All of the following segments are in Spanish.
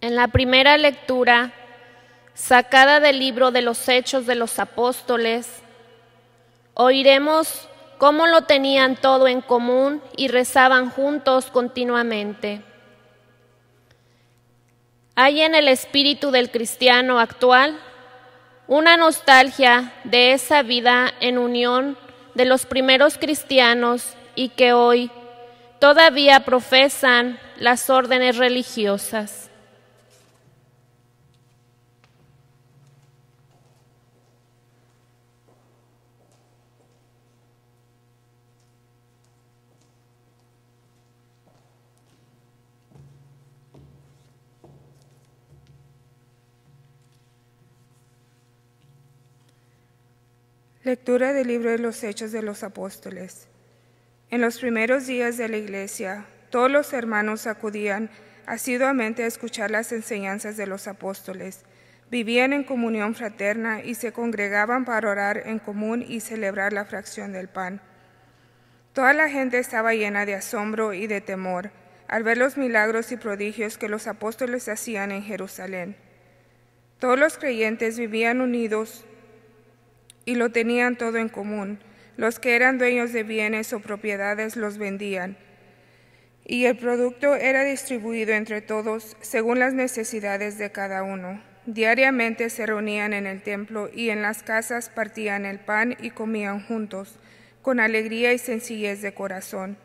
En la primera lectura, sacada del libro de los Hechos de los Apóstoles, oiremos cómo lo tenían todo en común y rezaban juntos continuamente. Hay en el espíritu del cristiano actual una nostalgia de esa vida en unión de los primeros cristianos y que hoy todavía profesan las órdenes religiosas. Lectura del libro de los Hechos de los Apóstoles. En los primeros días de la iglesia, todos los hermanos acudían asiduamente a escuchar las enseñanzas de los apóstoles. Vivían en comunión fraterna y se congregaban para orar en común y celebrar la fracción del pan. Toda la gente estaba llena de asombro y de temor al ver los milagros y prodigios que los apóstoles hacían en Jerusalén. Todos los creyentes vivían unidos y lo tenían todo en común. Los que eran dueños de bienes o propiedades los vendían. Y el producto era distribuido entre todos según las necesidades de cada uno. Diariamente se reunían en el templo y en las casas partían el pan y comían juntos, con alegría y sencillez de corazón.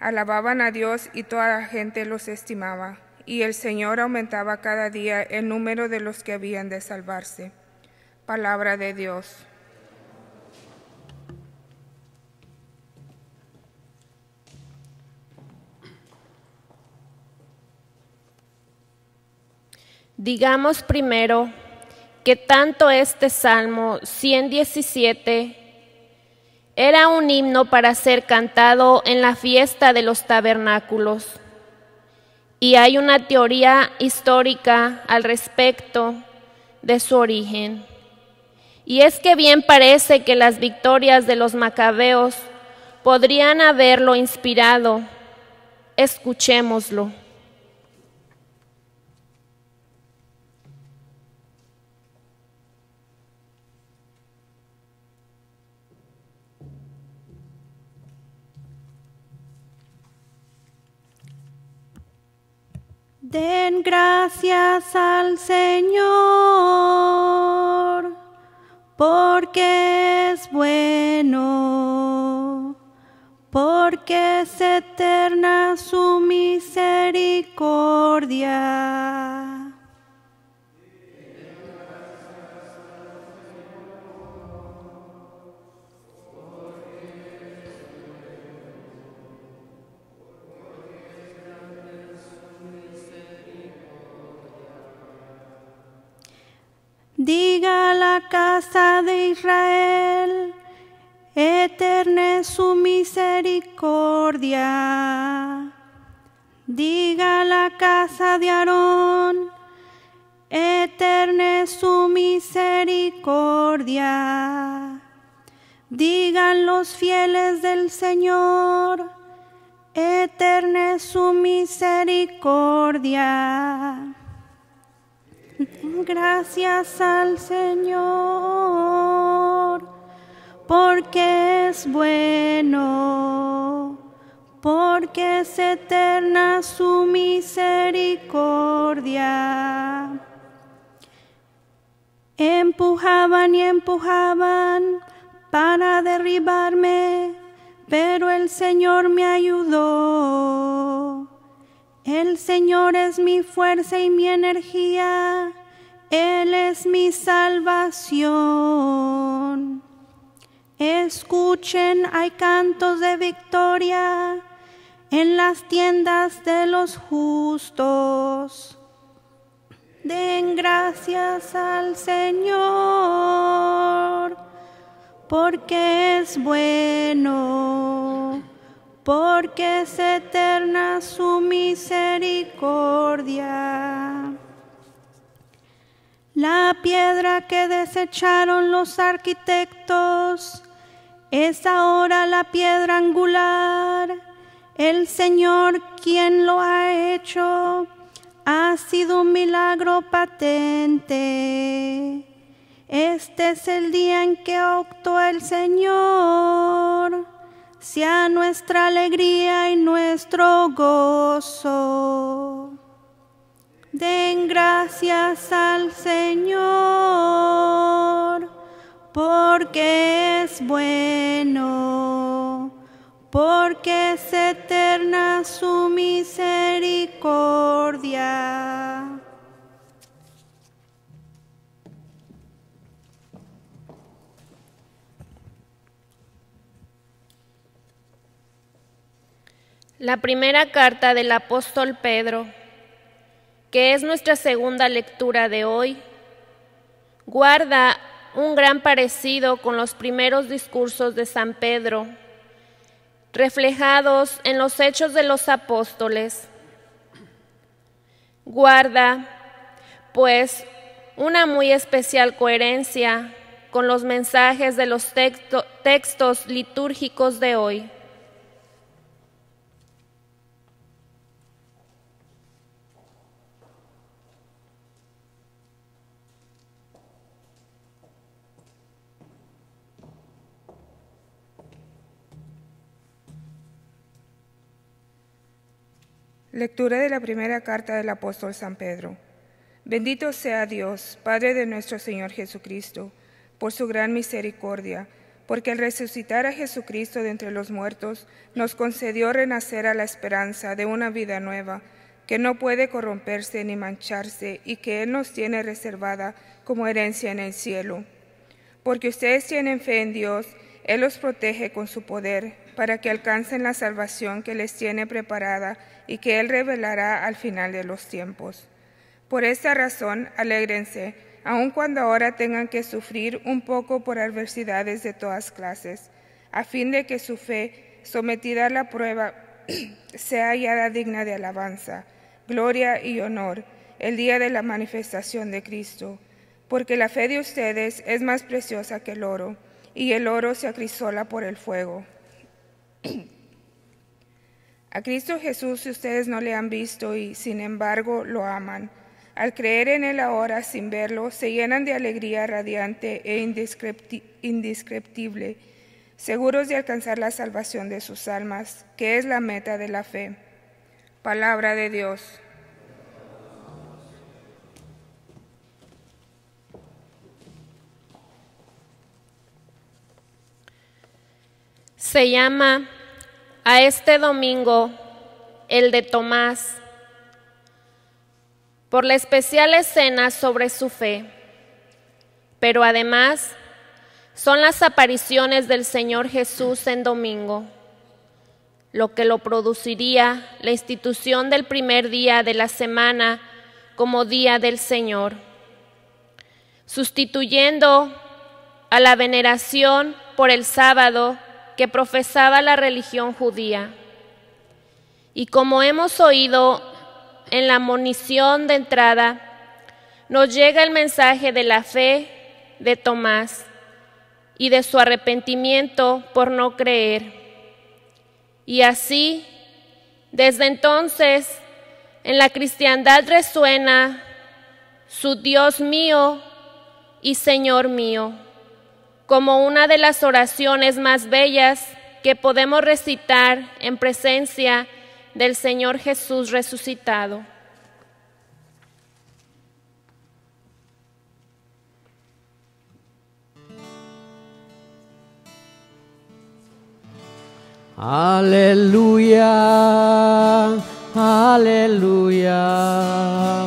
Alababan a Dios y toda la gente los estimaba, y el Señor aumentaba cada día el número de los que habían de salvarse. Palabra de Dios. Digamos primero que tanto este Salmo 117 era un himno para ser cantado en la fiesta de los tabernáculos. Y hay una teoría histórica al respecto de su origen. Y es que bien parece que las victorias de los macabeos podrían haberlo inspirado. Escuchémoslo. Den gracias al Señor, porque es bueno, porque es eterna su misericordia. Diga la casa de Israel, Eterne su misericordia. Diga la casa de Aarón, Eterne su misericordia. Digan los fieles del Señor, Eterne su misericordia gracias al Señor, porque es bueno, porque es eterna su misericordia. Empujaban y empujaban para derribarme, pero el Señor me ayudó. El Señor es mi fuerza y mi energía él es mi salvación. Escuchen, hay cantos de victoria en las tiendas de los justos. Den gracias al Señor, porque es bueno, porque es eterna su misericordia. La piedra que desecharon los arquitectos es ahora la piedra angular. El Señor quien lo ha hecho ha sido un milagro patente. Este es el día en que optó el Señor, sea nuestra alegría y nuestro gozo. Den gracias al Señor, porque es bueno, porque es eterna su misericordia. La primera carta del apóstol Pedro que es nuestra segunda lectura de hoy, guarda un gran parecido con los primeros discursos de San Pedro, reflejados en los hechos de los apóstoles. Guarda, pues, una muy especial coherencia con los mensajes de los textos litúrgicos de hoy. Lectura de la primera carta del apóstol San Pedro. Bendito sea Dios, Padre de nuestro Señor Jesucristo, por su gran misericordia, porque al resucitar a Jesucristo de entre los muertos, nos concedió renacer a la esperanza de una vida nueva, que no puede corromperse ni mancharse, y que Él nos tiene reservada como herencia en el cielo. Porque ustedes tienen fe en Dios, Él los protege con su poder, para que alcancen la salvación que les tiene preparada y que Él revelará al final de los tiempos. Por esta razón, alégrense, aun cuando ahora tengan que sufrir un poco por adversidades de todas clases, a fin de que su fe, sometida a la prueba, sea hallada digna de alabanza, gloria y honor el día de la manifestación de Cristo, porque la fe de ustedes es más preciosa que el oro, y el oro se acrisola por el fuego. A Cristo Jesús si ustedes no le han visto y sin embargo lo aman. Al creer en Él ahora sin verlo, se llenan de alegría radiante e indescriptible, seguros de alcanzar la salvación de sus almas, que es la meta de la fe. Palabra de Dios. Se llama a este domingo, el de Tomás, por la especial escena sobre su fe, pero además son las apariciones del Señor Jesús en domingo, lo que lo produciría la institución del primer día de la semana como Día del Señor, sustituyendo a la veneración por el sábado, que profesaba la religión judía. Y como hemos oído en la munición de entrada, nos llega el mensaje de la fe de Tomás y de su arrepentimiento por no creer. Y así, desde entonces, en la cristiandad resuena su Dios mío y Señor mío como una de las oraciones más bellas que podemos recitar en presencia del Señor Jesús resucitado. Aleluya, aleluya,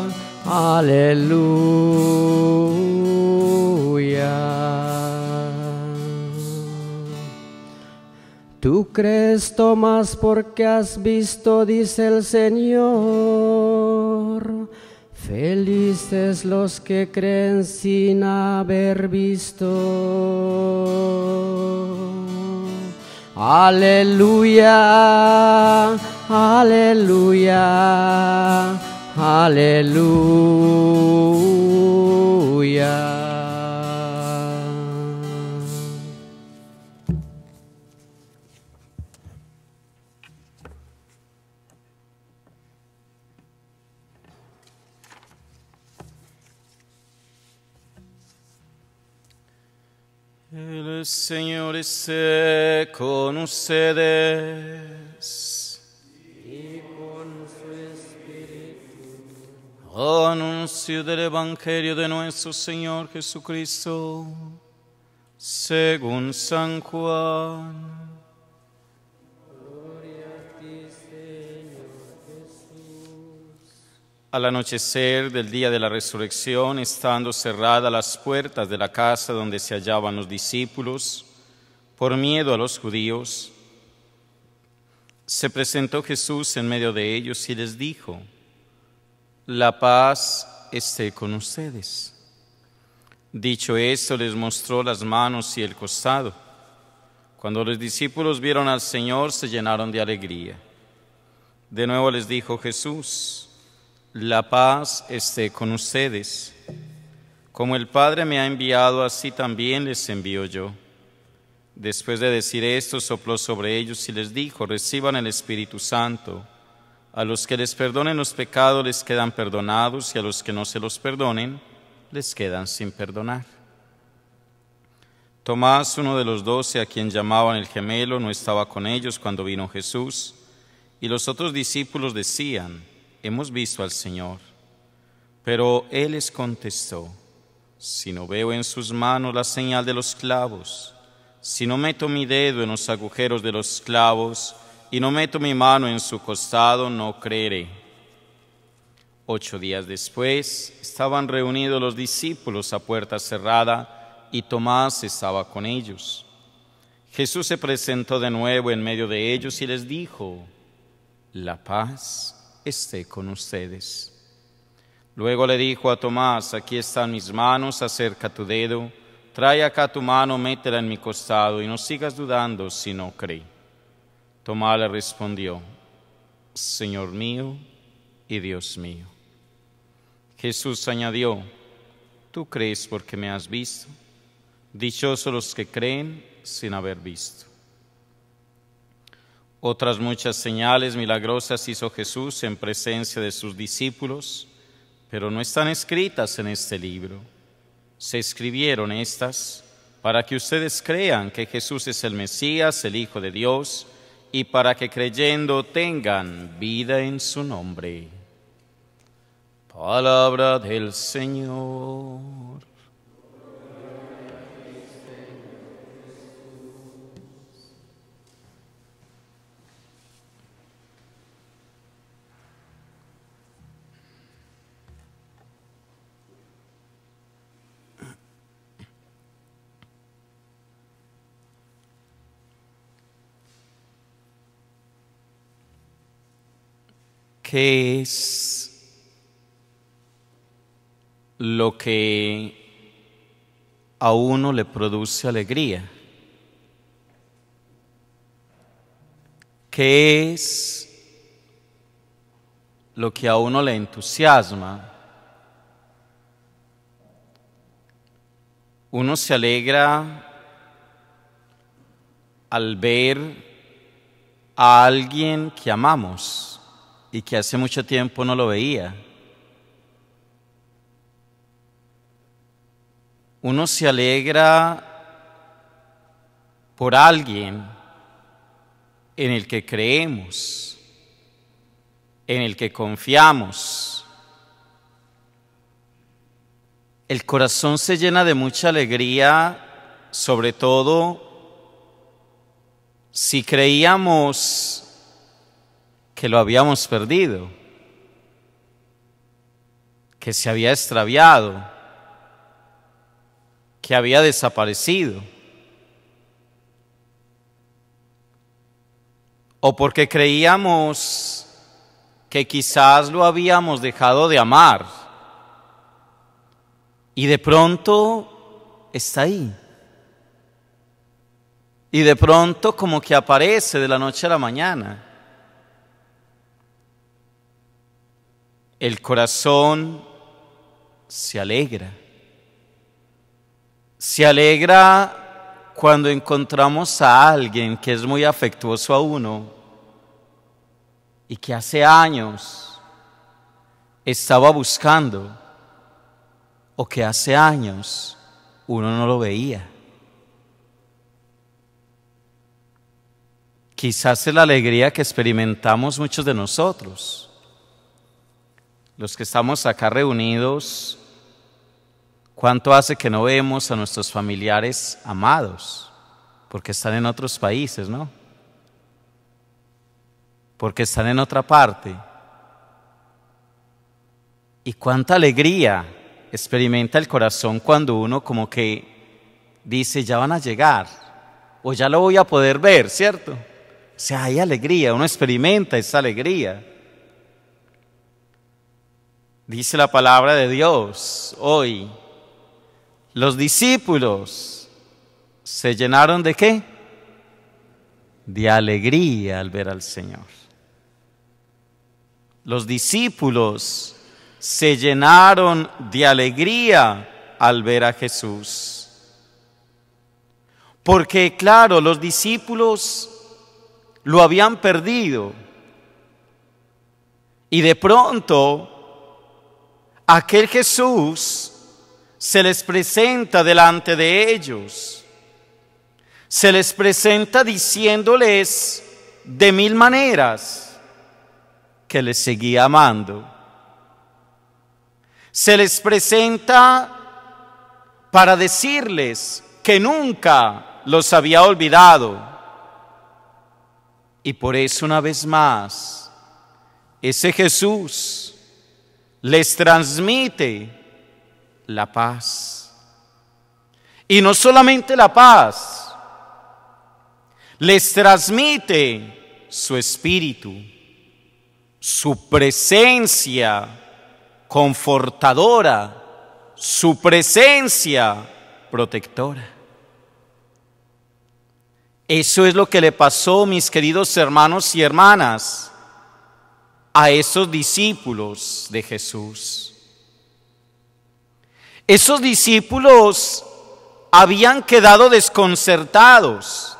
aleluya. Tú crees, Tomás, porque has visto, dice el Señor. Felices los que creen sin haber visto. Aleluya, aleluya, aleluya. Señor esté con ustedes. Y con su espíritu. Anuncio del Evangelio de nuestro Señor Jesucristo, según San Juan. Al anochecer del día de la resurrección, estando cerradas las puertas de la casa donde se hallaban los discípulos, por miedo a los judíos, se presentó Jesús en medio de ellos y les dijo, la paz esté con ustedes. Dicho esto, les mostró las manos y el costado. Cuando los discípulos vieron al Señor, se llenaron de alegría. De nuevo les dijo Jesús, la paz esté con ustedes. Como el Padre me ha enviado, así también les envío yo. Después de decir esto, sopló sobre ellos y les dijo, reciban el Espíritu Santo. A los que les perdonen los pecados les quedan perdonados y a los que no se los perdonen les quedan sin perdonar. Tomás, uno de los doce a quien llamaban el gemelo, no estaba con ellos cuando vino Jesús y los otros discípulos decían, hemos visto al Señor. Pero él les contestó, si no veo en sus manos la señal de los clavos, si no meto mi dedo en los agujeros de los clavos y no meto mi mano en su costado, no creeré. Ocho días después estaban reunidos los discípulos a puerta cerrada y Tomás estaba con ellos. Jesús se presentó de nuevo en medio de ellos y les dijo, la paz esté con ustedes. Luego le dijo a Tomás, aquí están mis manos, acerca tu dedo, trae acá tu mano, métela en mi costado y no sigas dudando si no cree. Tomás le respondió, Señor mío y Dios mío. Jesús añadió, tú crees porque me has visto, dichosos los que creen sin haber visto. Otras muchas señales milagrosas hizo Jesús en presencia de sus discípulos, pero no están escritas en este libro. Se escribieron estas para que ustedes crean que Jesús es el Mesías, el Hijo de Dios, y para que creyendo tengan vida en su nombre. Palabra del Señor. ¿Qué es lo que a uno le produce alegría? ¿Qué es lo que a uno le entusiasma? Uno se alegra al ver a alguien que amamos y que hace mucho tiempo no lo veía. Uno se alegra por alguien en el que creemos, en el que confiamos. El corazón se llena de mucha alegría, sobre todo si creíamos que lo habíamos perdido, que se había extraviado, que había desaparecido. O porque creíamos que quizás lo habíamos dejado de amar y de pronto está ahí. Y de pronto como que aparece de la noche a la mañana. El corazón se alegra. Se alegra cuando encontramos a alguien que es muy afectuoso a uno y que hace años estaba buscando o que hace años uno no lo veía. Quizás es la alegría que experimentamos muchos de nosotros los que estamos acá reunidos, ¿cuánto hace que no vemos a nuestros familiares amados? Porque están en otros países, ¿no? Porque están en otra parte. Y cuánta alegría experimenta el corazón cuando uno como que dice, ya van a llegar, o ya lo voy a poder ver, ¿cierto? O sea, hay alegría, uno experimenta esa alegría. Dice la palabra de Dios hoy. Los discípulos se llenaron de qué? De alegría al ver al Señor. Los discípulos se llenaron de alegría al ver a Jesús. Porque claro, los discípulos lo habían perdido. Y de pronto aquel Jesús se les presenta delante de ellos. Se les presenta diciéndoles de mil maneras que les seguía amando. Se les presenta para decirles que nunca los había olvidado. Y por eso una vez más, ese Jesús les transmite la paz. Y no solamente la paz, les transmite su espíritu, su presencia confortadora, su presencia protectora. Eso es lo que le pasó, mis queridos hermanos y hermanas, a esos discípulos de Jesús. Esos discípulos habían quedado desconcertados.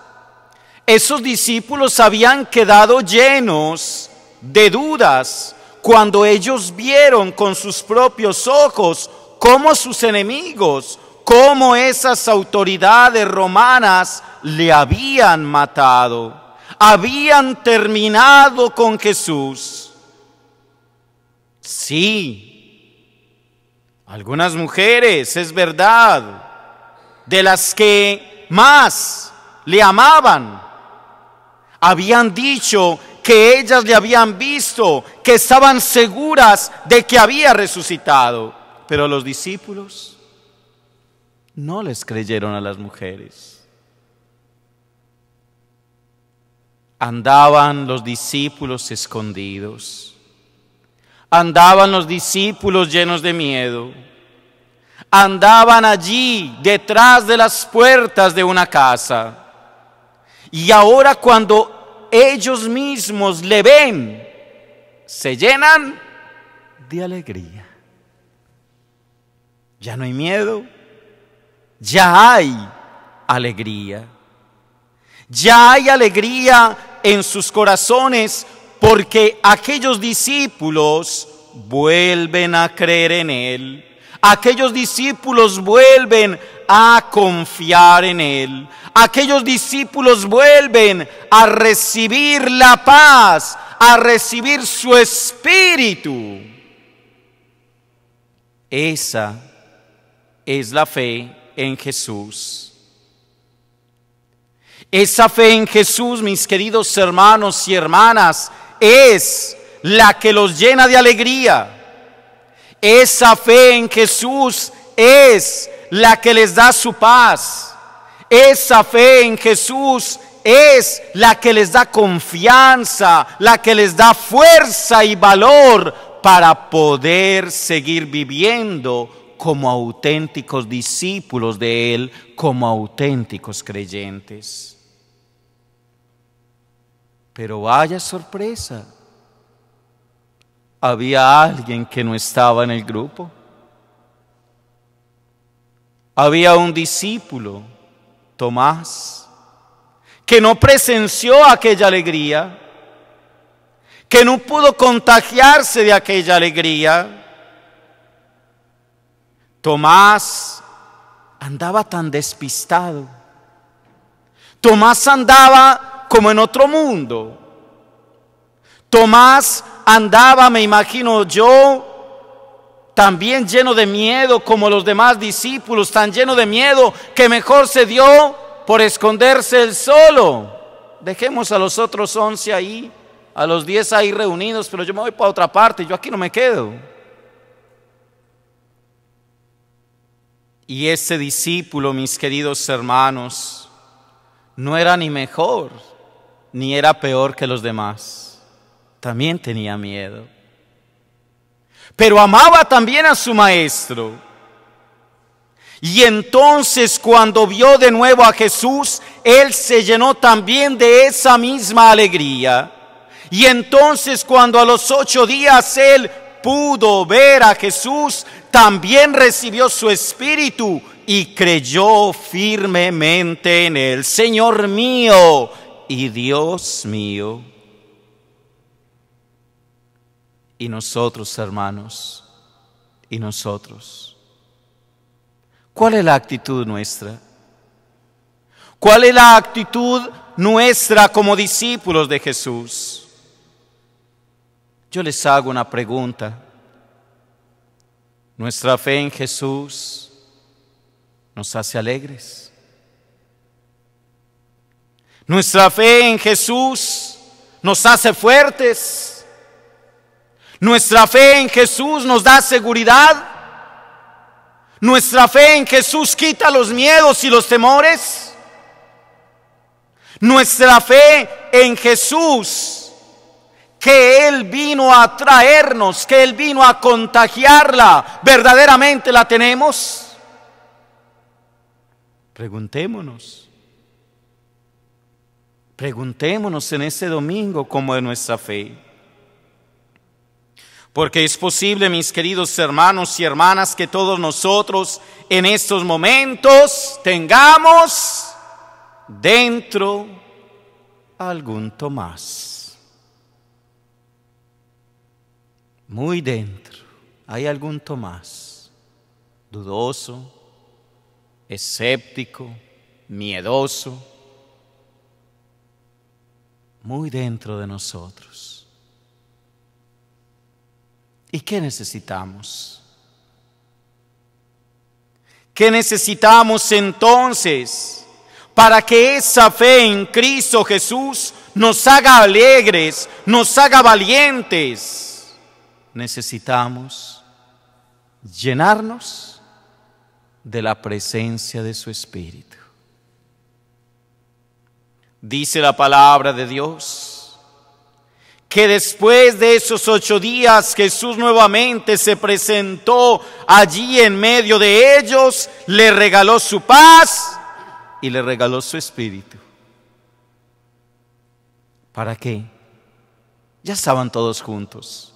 Esos discípulos habían quedado llenos de dudas cuando ellos vieron con sus propios ojos cómo sus enemigos, cómo esas autoridades romanas le habían matado. Habían terminado con Jesús. Sí, algunas mujeres, es verdad, de las que más le amaban, habían dicho que ellas le habían visto, que estaban seguras de que había resucitado. Pero los discípulos no les creyeron a las mujeres. Andaban los discípulos escondidos andaban los discípulos llenos de miedo. Andaban allí detrás de las puertas de una casa. Y ahora cuando ellos mismos le ven, se llenan de alegría. Ya no hay miedo, ya hay alegría. Ya hay alegría en sus corazones porque aquellos discípulos vuelven a creer en Él. Aquellos discípulos vuelven a confiar en Él. Aquellos discípulos vuelven a recibir la paz, a recibir su espíritu. Esa es la fe en Jesús. Esa fe en Jesús, mis queridos hermanos y hermanas, es la que los llena de alegría. Esa fe en Jesús es la que les da su paz. Esa fe en Jesús es la que les da confianza, la que les da fuerza y valor para poder seguir viviendo como auténticos discípulos de Él, como auténticos creyentes. Pero vaya sorpresa, había alguien que no estaba en el grupo. Había un discípulo, Tomás, que no presenció aquella alegría, que no pudo contagiarse de aquella alegría. Tomás andaba tan despistado. Tomás andaba como en otro mundo. Tomás andaba, me imagino yo, también lleno de miedo, como los demás discípulos, tan lleno de miedo que mejor se dio por esconderse el solo. Dejemos a los otros once ahí, a los diez ahí reunidos, pero yo me voy para otra parte, yo aquí no me quedo. Y ese discípulo, mis queridos hermanos, no era ni mejor, ni era peor que los demás. También tenía miedo. Pero amaba también a su maestro. Y entonces cuando vio de nuevo a Jesús, él se llenó también de esa misma alegría. Y entonces cuando a los ocho días él pudo ver a Jesús, también recibió su espíritu y creyó firmemente en él. Señor mío, y Dios mío. Y nosotros, hermanos, y nosotros. ¿Cuál es la actitud nuestra? ¿Cuál es la actitud nuestra como discípulos de Jesús? Yo les hago una pregunta. Nuestra fe en Jesús nos hace alegres. Nuestra fe en Jesús nos hace fuertes. Nuestra fe en Jesús nos da seguridad. Nuestra fe en Jesús quita los miedos y los temores. Nuestra fe en Jesús, que Él vino a traernos, que Él vino a contagiarla, verdaderamente la tenemos. Preguntémonos. Preguntémonos en este domingo cómo es nuestra fe. Porque es posible, mis queridos hermanos y hermanas, que todos nosotros en estos momentos tengamos dentro algún Tomás. Muy dentro hay algún Tomás, dudoso, escéptico, miedoso muy dentro de nosotros. ¿Y qué necesitamos? ¿Qué necesitamos entonces para que esa fe en Cristo Jesús nos haga alegres, nos haga valientes? Necesitamos llenarnos de la presencia de su Espíritu. Dice la palabra de Dios que después de esos ocho días Jesús nuevamente se presentó allí en medio de ellos, le regaló su paz y le regaló su espíritu. ¿Para qué? Ya estaban todos juntos.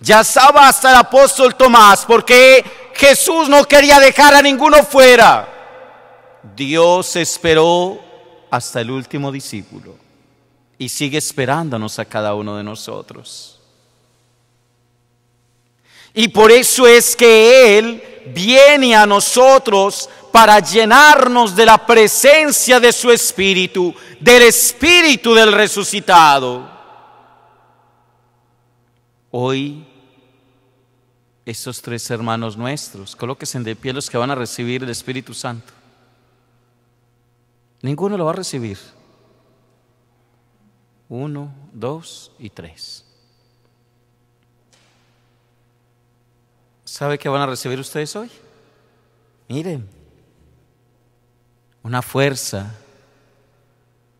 Ya estaba hasta el apóstol Tomás, porque Jesús no quería dejar a ninguno fuera. Dios esperó hasta el último discípulo y sigue esperándonos a cada uno de nosotros. Y por eso es que Él viene a nosotros para llenarnos de la presencia de su Espíritu, del Espíritu del resucitado. Hoy, esos tres hermanos nuestros, colóquense de pie los que van a recibir el Espíritu Santo. Ninguno lo va a recibir. Uno, dos y tres. ¿Sabe qué van a recibir ustedes hoy? Miren, una fuerza.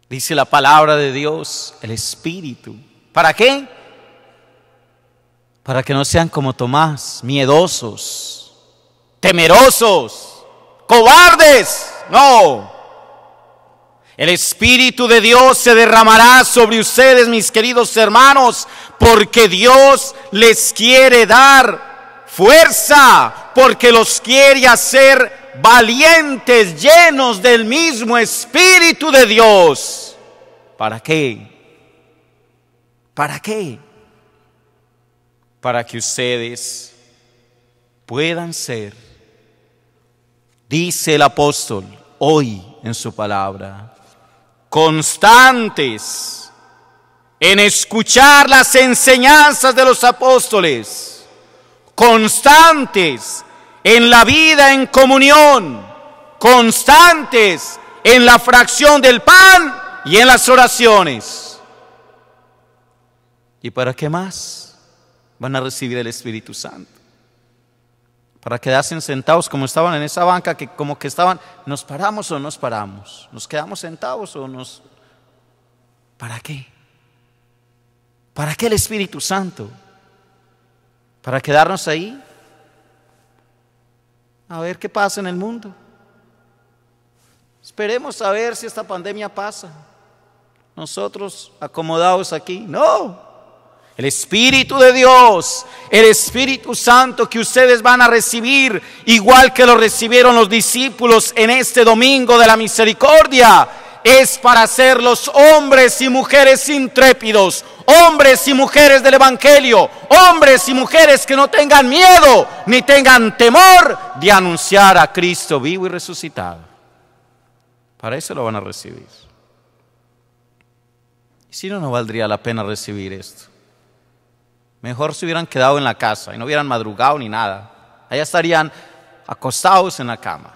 Dice la palabra de Dios, el Espíritu. ¿Para qué? Para que no sean como Tomás, miedosos, temerosos, cobardes. No, el Espíritu de Dios se derramará sobre ustedes, mis queridos hermanos, porque Dios les quiere dar fuerza, porque los quiere hacer valientes, llenos del mismo Espíritu de Dios. ¿Para qué? ¿Para qué? Para que ustedes puedan ser, dice el apóstol hoy en su palabra, constantes en escuchar las enseñanzas de los apóstoles, constantes en la vida en comunión, constantes en la fracción del pan y en las oraciones. ¿Y para qué más van a recibir el Espíritu Santo? para quedarse sentados como estaban en esa banca, que como que estaban, nos paramos o nos paramos, nos quedamos sentados o nos... ¿Para qué? ¿Para qué el Espíritu Santo? ¿Para quedarnos ahí? A ver qué pasa en el mundo. Esperemos a ver si esta pandemia pasa. Nosotros acomodados aquí. No, el Espíritu de Dios, el Espíritu Santo que ustedes van a recibir, igual que lo recibieron los discípulos en este domingo de la misericordia, es para ser los hombres y mujeres intrépidos, hombres y mujeres del Evangelio, hombres y mujeres que no tengan miedo ni tengan temor de anunciar a Cristo vivo y resucitado. Para eso lo van a recibir. Y si no, no valdría la pena recibir esto. Mejor se hubieran quedado en la casa y no hubieran madrugado ni nada. Allá estarían acostados en la cama.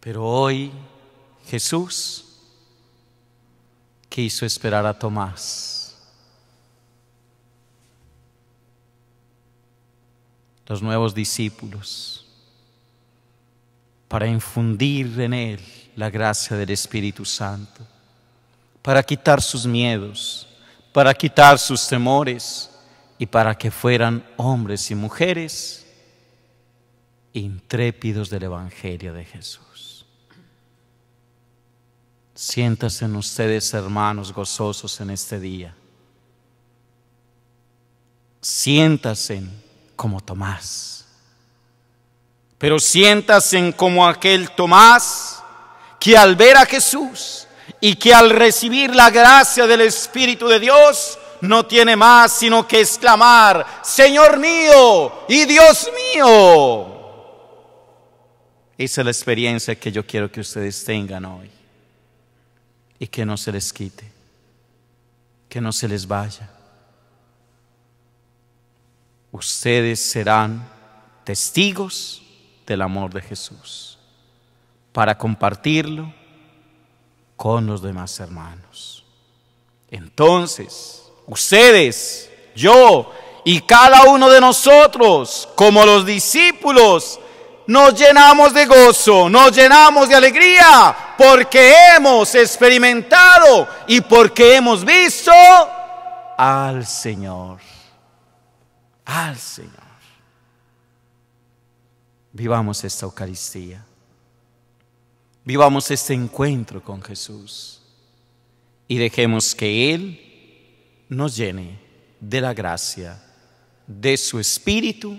Pero hoy Jesús quiso esperar a Tomás. Los nuevos discípulos para infundir en él la gracia del Espíritu Santo, para quitar sus miedos, para quitar sus temores y para que fueran hombres y mujeres intrépidos del Evangelio de Jesús. Siéntase en ustedes, hermanos, gozosos en este día. Siéntase como Tomás. Pero siéntase como aquel Tomás que al ver a Jesús y que al recibir la gracia del Espíritu de Dios no tiene más sino que exclamar, Señor mío y Dios mío. Esa es la experiencia que yo quiero que ustedes tengan hoy y que no se les quite, que no se les vaya. Ustedes serán testigos del amor de Jesús para compartirlo con los demás hermanos. Entonces, ustedes, yo y cada uno de nosotros, como los discípulos, nos llenamos de gozo, nos llenamos de alegría, porque hemos experimentado y porque hemos visto al Señor. Al Señor. Vivamos esta Eucaristía. Vivamos este encuentro con Jesús y dejemos que Él nos llene de la gracia, de su Espíritu,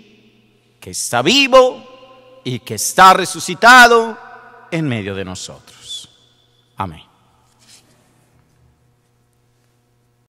que está vivo y que está resucitado en medio de nosotros. Amén.